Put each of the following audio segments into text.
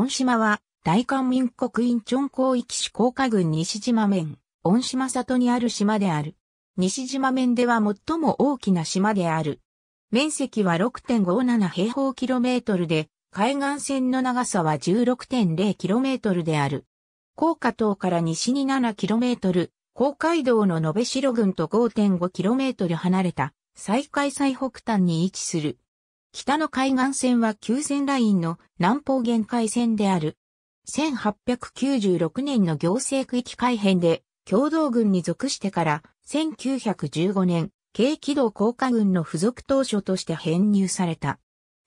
恩島は、大韓民国インチョン広域市高架郡西島面、恩島里にある島である。西島面では最も大きな島である。面積は6.57平方キロメートルで、海岸線の長さは1 6 0トルである。高架島から西に7トル、高海道の延べ城郡と5 5トル離れた、最海最北端に位置する。北の海岸線は急線ラインの南方限界線である。1896年の行政区域改編で共同軍に属してから1915年、軽機動降下軍の付属当初として編入された。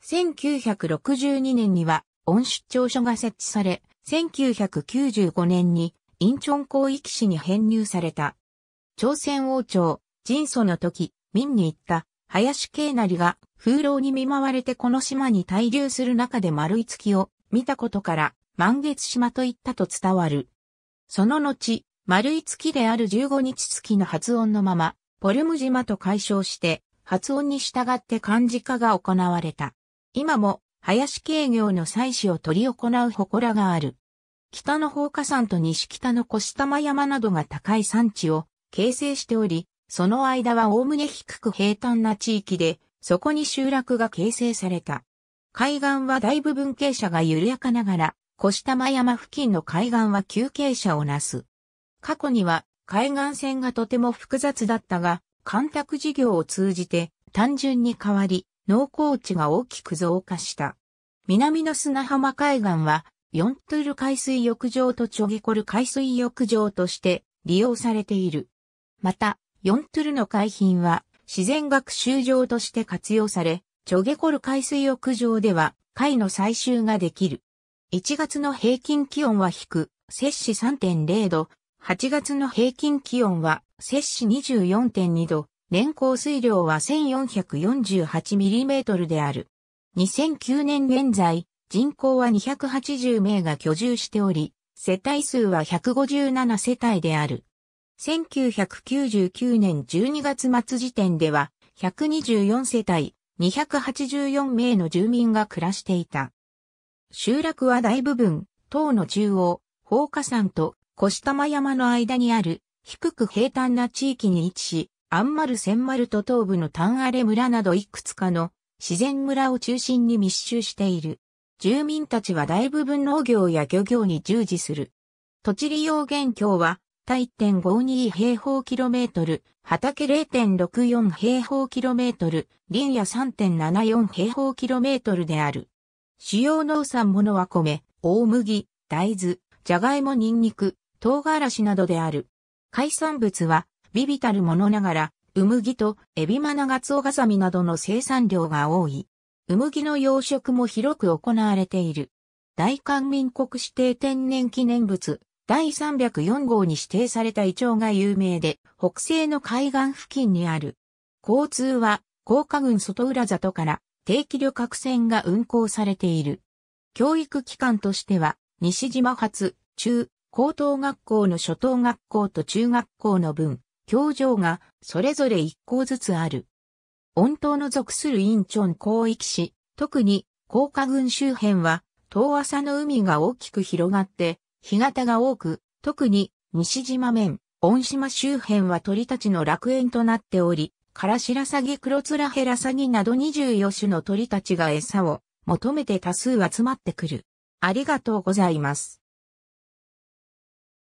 1962年には恩出張所が設置され、1995年にインチョン広域市に編入された。朝鮮王朝、人祖の時、民に行った林慶成が風浪に見舞われてこの島に滞留する中で丸い月を見たことから満月島と言ったと伝わる。その後、丸い月である15日月の発音のまま、ポルム島と解消して、発音に従って漢字化が行われた。今も、林営業の祭祀を執り行う祠がある。北の放火山と西北の越玉山などが高い山地を形成しており、その間は概ね低く平坦な地域で、そこに集落が形成された。海岸は大部分傾斜が緩やかながら、越玉山付近の海岸は急傾斜をなす。過去には海岸線がとても複雑だったが、干拓事業を通じて単純に変わり、農耕地が大きく増加した。南の砂浜海岸は、ヨントゥル海水浴場とチョゲコル海水浴場として利用されている。また、ヨントゥルの海浜は、自然学習場として活用され、チョゲコル海水浴場では貝の採集ができる。1月の平均気温は低、摂氏3.0度、8月の平均気温は摂氏24.2度、年降水量は 1448mm である。2009年現在、人口は280名が居住しており、世帯数は157世帯である。1999年12月末時点では、124世帯、284名の住民が暮らしていた。集落は大部分、島の中央、放火山と越玉山の間にある、低く平坦な地域に位置し、アンマル千丸と東部のン荒れ村などいくつかの自然村を中心に密集している。住民たちは大部分農業や漁業に従事する。土地利用現況はた1.52平方キロメートル、畑0.64平方キロメートル、林野3.74平方キロメートルである。主要農産物は米、大麦、大豆、じゃがいもニンニク、唐辛子などである。海産物は、ビビたるものながら、ウムギとエビマナガツオガサミなどの生産量が多い。ウムギの養殖も広く行われている。大韓民国指定天然記念物、第304号に指定されたイチョウが有名で、北西の海岸付近にある。交通は、高架郡外浦里から定期旅客船が運行されている。教育機関としては、西島発、中、高等学校の初等学校と中学校の分、教場がそれぞれ1校ずつある。温島の属するインチョン広域市、特に高架郡周辺は、遠浅の海が大きく広がって、干潟が多く、特に西島面、温島周辺は鳥たちの楽園となっており、カラシラサギクロツラヘラサギなど24種の鳥たちが餌を求めて多数集まってくる。ありがとうございます。